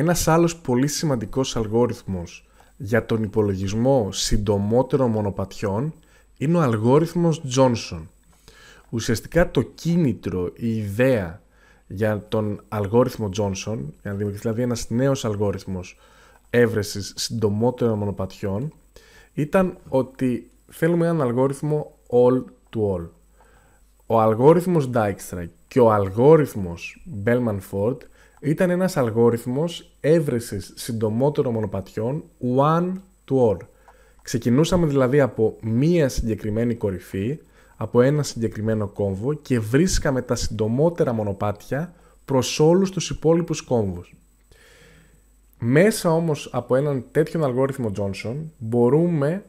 Ένας άλλος πολύ σημαντικός αλγόριθμος για τον υπολογισμό συντομότερων μονοπατιών είναι ο αλγόριθμος Johnson. Ουσιαστικά το κίνητρο, η ιδέα για τον αλγόριθμο Johnson, για να δημιουργηθεί δηλαδή ένας νέος αλγόριθμος έβρεσης συντομότερων μονοπατιών, ήταν ότι θέλουμε έναν αλγόριθμο all to all. Ο αλγόριθμος Dijkstra και ο αλγόριθμος Bellman Ford ήταν ένας αλγόριθμος Έβρεση συντομότερων μονοπατιών one to all. Ξεκινούσαμε δηλαδή από μία συγκεκριμένη κορυφή, από ένα συγκεκριμένο κόμβο και βρίσκαμε τα συντομότερα μονοπάτια προς όλους τους υπόλοιπους κόμβους. Μέσα όμως από έναν τέτοιον αλγόριθμο Johnson μπορούμε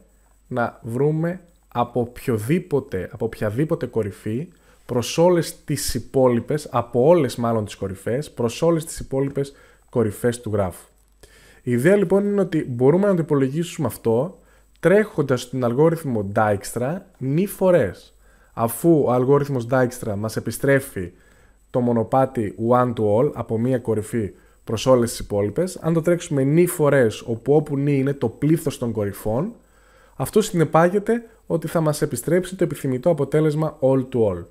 να βρούμε από οποιοδήποτε, από οποιαδήποτε κορυφή προς όλες τις υπόλοιπες, από όλες μάλλον τις κορυφές, προς όλες τις υπόλοιπες κορυφές του γράφου. Η ιδέα λοιπόν είναι ότι μπορούμε να το υπολογίσουμε αυτό τρέχοντας τον αλγόριθμο Dijkstra μη φορές. Αφού ο αλγόριθμος Dijkstra μας επιστρέφει το μονοπάτι one to all από μία κορυφή προς όλες τις υπόλοιπες. αν το τρέξουμε νη φορές όπου όπου νη είναι το πλήθος των κορυφών, αυτό συνεπάγεται ότι θα μας επιστρέψει το επιθυμητό αποτέλεσμα all to all.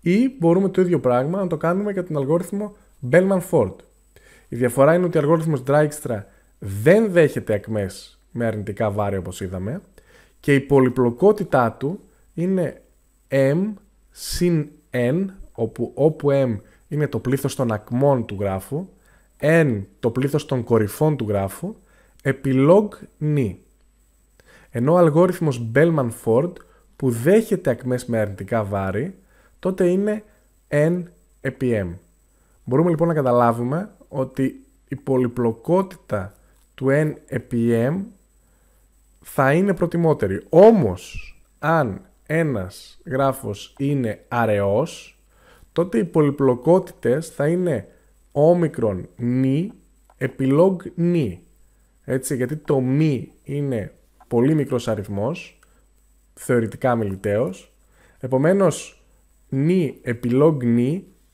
Ή μπορούμε το ίδιο πράγμα να το κάνουμε για τον αλγόριθμο Bellman-Ford, η διαφορά είναι ότι ο αλγόριθμος Dijkstra δεν δέχεται ακμές με αρνητικά βάρη όπως είδαμε και η πολυπλοκότητά του είναι m συν n, όπου, όπου m είναι το πλήθος των ακμών του γράφου, n το πλήθος των κορυφών του γράφου, log N Ενώ ο αλγόριθμος Bellman-Ford που δέχεται ακμές με αρνητικά βάρη, τότε είναι n επί m. Μπορούμε λοιπόν να καταλάβουμε ότι η πολυπλοκότητα του N επί M θα είναι προτιμότερη. Όμως, αν ένας γράφος είναι αραιός, τότε οι πολυπλοκότητες θα είναι όμικρον νη επί log Έτσι, γιατί το μη είναι πολύ μικρός αριθμός, θεωρητικά μιλητέως, Επομένως, νη επί log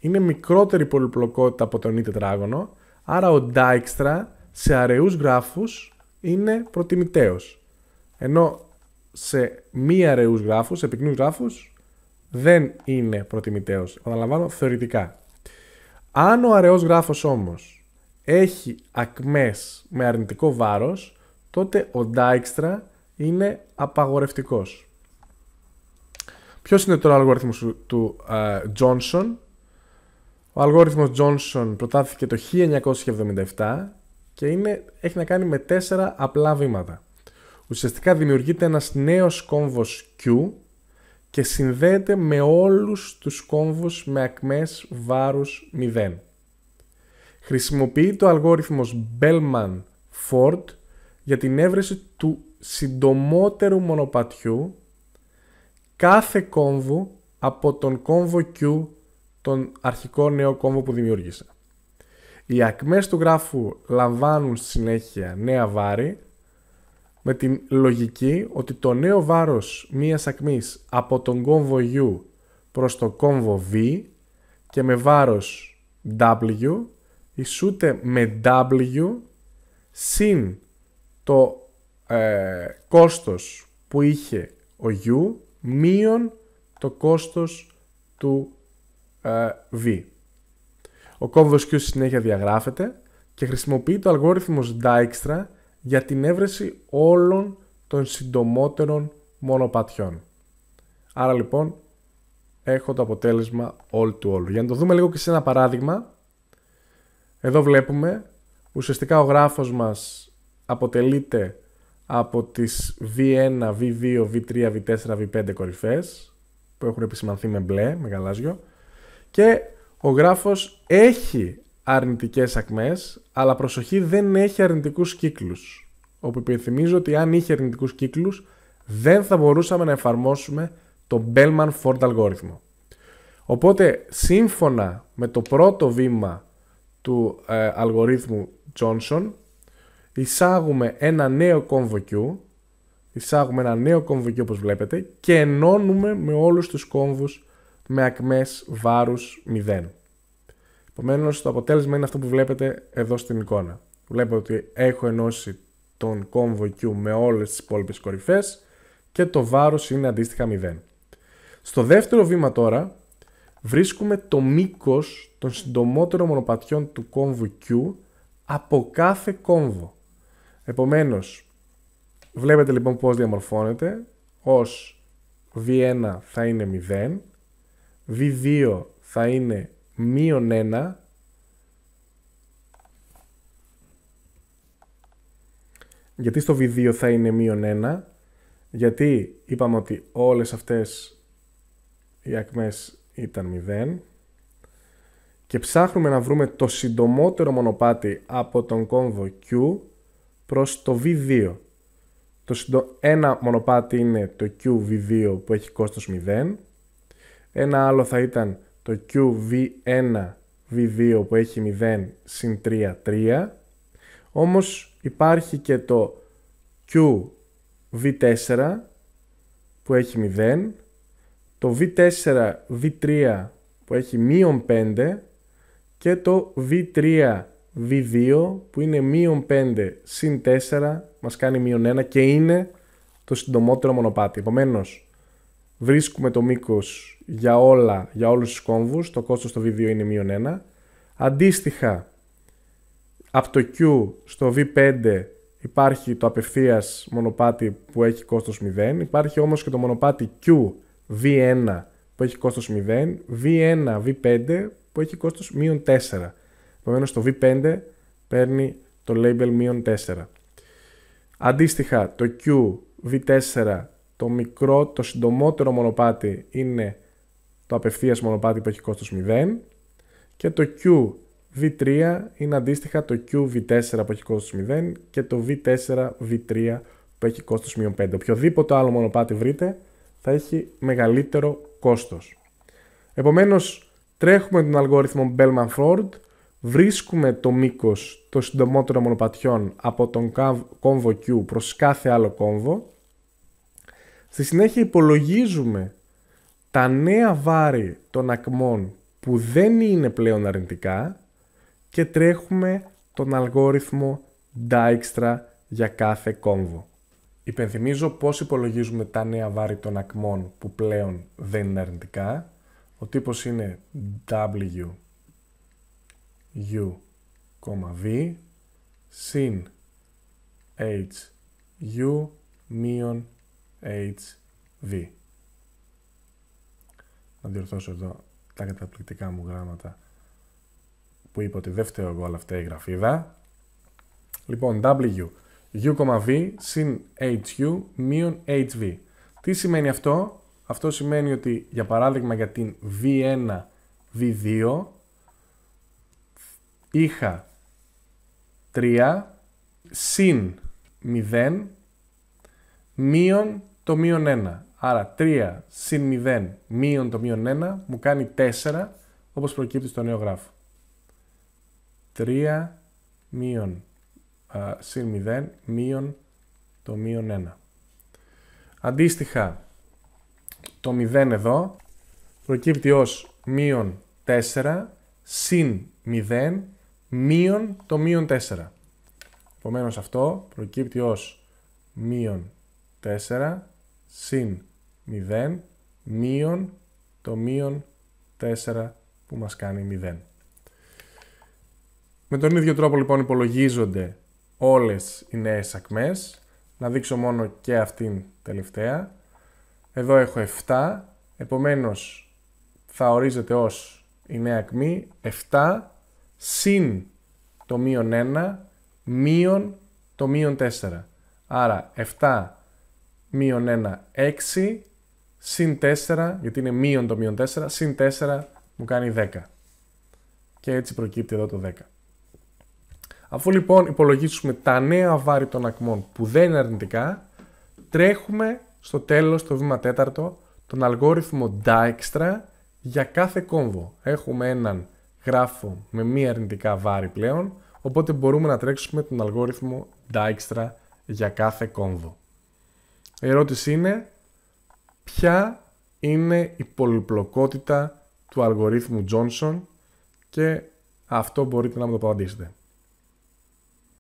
είναι μικρότερη πολυπλοκότητα από τον ή τετράγωνο, άρα ο Dijkstra σε αραιούς γράφους είναι προτιμητέος. Ενώ σε μη αραιούς γράφους, σε πυκνούς γράφους, δεν είναι προτιμητέος. Αναλαμβάνω θεωρητικά. Αν ο αραιός γράφος όμως έχει ακμές με αρνητικό βάρος, τότε ο Dijkstra είναι απαγορευτικός. Ποιος είναι τώρα ο αλγόριθμος του Johnson, ο αλγόριθμος Johnson προτάθηκε το 1977 και είναι, έχει να κάνει με τέσσερα απλά βήματα. Ουσιαστικά δημιουργείται ένας νέος κόμβος Q και συνδέεται με όλους τους κόμβους με ακμές βάρους 0. Χρησιμοποιεί το αλγόριθμος Bellman-Ford για την έβρεση του συντομότερου μονοπατιού κάθε κόμβου από τον κόμβο Q τον αρχικό νέο κόμβο που δημιούργησε. Οι ακμές του γράφου λαμβάνουν στη συνέχεια νέα βάρη με την λογική ότι το νέο βάρος μίας ακμής από τον κόμβο U προς το κόμβο V και με βάρος W ισούται με W συν το ε, κόστος που είχε ο U μείον το κόστος του ε, v. Ο κόμβος Q συνέχεια διαγράφεται και χρησιμοποιεί το αλγόριθμο Dijkstra για την έβρεση όλων των συντομότερων μονοπατιών. Άρα λοιπόν έχω το αποτέλεσμα all to all. Για να το δούμε λίγο και σε ένα παράδειγμα, εδώ βλέπουμε ουσιαστικά ο γράφος μας αποτελείται από τις V1, V2, V3, V4, V5 κορυφές που έχουν επισημανθεί με μπλε, με γαλάζιο και ο γράφος έχει αρνητικές ακμές, αλλά προσοχή δεν έχει αρνητικούς κύκλους. Όπου υπενθυμίζω ότι αν είχε αρνητικούς κύκλους, δεν θα μπορούσαμε να εφαρμόσουμε το Bellman-Ford αλγόριθμο. Οπότε, σύμφωνα με το πρώτο βήμα του ε, αλγορίθμου Johnson, εισάγουμε ένα νέο κόμβο Q, εισάγουμε ένα νέο κόμβο Q όπως βλέπετε και ενώνουμε με όλους τους κόμβους με ακμές βάρους 0. Επομένως, το αποτέλεσμα είναι αυτό που βλέπετε εδώ στην εικόνα. Βλέπετε ότι έχω ενώσει τον κόμβο Q με όλες τις υπόλοιπες κορυφές και το βάρος είναι αντίστοιχα 0. Στο δεύτερο βήμα τώρα βρίσκουμε το μήκος των συντομότερων μονοπατιών του κόμβου Q από κάθε κόμβο. Επομένως, βλέπετε λοιπόν πώς διαμορφώνεται, ως V1 θα είναι 0, V2 θα είναι μείον 1 Γιατί στο V2 θα είναι μείον 1 γιατί είπαμε ότι όλες αυτές οι ακμές ήταν 0 και ψάχνουμε να βρούμε το συντομότερο μονοπάτι από τον κόμβο Q προς το V2. Το συντο... Ένα μονοπάτι είναι το QV2 που έχει κόστος 0 ένα άλλο θα ήταν το QV1 V2 που έχει 0 συν 3, 3. Όμως υπάρχει και το qv 4 που έχει 0. Το V4 V3 που έχει μείον 5 και το V3 V2 που είναι μείον 5 συν 4 μας κάνει μείον 1 και είναι το συντομότερο μονοπάτι. Επομένως, βρίσκουμε το μήκος για, όλα, για όλους τους κόμβους, το κόστος στο V2 είναι μείον 1. Αντίστοιχα, από το Q στο V5 υπάρχει το απευθείας μονοπάτι που έχει κόστος 0, υπάρχει όμως και το μονοπάτι Q V1 που έχει κόστος 0, V1, V5 που έχει κόστος μείον 4. Επομένως το V5 παίρνει το label μείον 4. Αντίστοιχα το Q V4 το μικρό, το συντομότερο μονοπάτι είναι το απευθείας μονοπάτι που έχει κόστος 0 και το Q 3 είναι αντίστοιχα το Q 4 που έχει κόστος 0 και το V4 V3 που έχει κόστος μείον 5. Οποιοδήποτε άλλο μονοπάτι βρείτε θα έχει μεγαλύτερο κόστος. Επομένως, τρέχουμε τον αλγόριθμο Bellman-Ford, βρίσκουμε το μήκος των συντομότερων μονοπατιών από τον κόμβο Q προς κάθε άλλο κόμβο Στη συνέχεια υπολογίζουμε τα νέα βάρη των ακμών που δεν είναι πλέον αρνητικά και τρέχουμε τον αλγόριθμο Dijkstra για κάθε κόμβο. Υπενθυμίζω πώς υπολογίζουμε τα νέα βάρη των ακμών που πλέον δεν είναι αρνητικά. Ο τύπος είναι W U, V συν H U μείον HV. Να διορθώσω εδώ τα καταπληκτικά μου γράμματα που είπα ότι δεν φταίω εγώ, αλλά φταίει η γραφίδα. Λοιπόν, W, U,V συν HU μείον HV. Τι σημαίνει αυτό? Αυτό σημαίνει ότι, για παράδειγμα, για την V1, V2, είχα 3 συν 0 μείον το μείον 1. Άρα 3 συν 0 μείον το μείον 1 μου κάνει 4 όπως προκύπτει στο νέο γράφο. 3 μείον συν 0 μείον το μείον 1. Αντίστοιχα το 0 εδώ προκύπτει ως μείον 4 συν 0 μείον το μείον 4. Επομένως αυτό προκύπτει ως μείον 4 συν 0 μείον το μείον 4 που μας κάνει 0. Με τον ίδιο τρόπο λοιπόν υπολογίζονται όλες οι νέες ακμές. Να δείξω μόνο και αυτήν τελευταία. Εδώ έχω 7, επομένως θα ορίζεται ως η νέα ακμή 7 συν το μείον 1 μείον το μείον 4. Άρα 7 μείον 1, 6, συν 4, γιατί είναι μείον το μείον 4, συν 4 μου κάνει 10. Και έτσι προκύπτει εδώ το 10. Αφού λοιπόν υπολογίσουμε τα νέα βάρη των ακμών που δεν είναι αρνητικά, τρέχουμε στο τέλος, το βήμα τέταρτο, τον αλγόριθμο Dijkstra για κάθε κόμβο. Έχουμε έναν γράφο με μη αρνητικά βάρη πλέον, οπότε μπορούμε να τρέξουμε τον αλγόριθμο Dijkstra για κάθε κόμβο. Η ερώτηση είναι ποια είναι η πολυπλοκότητα του αλγορίθμου Johnson και αυτό μπορείτε να μου το απαντήσετε.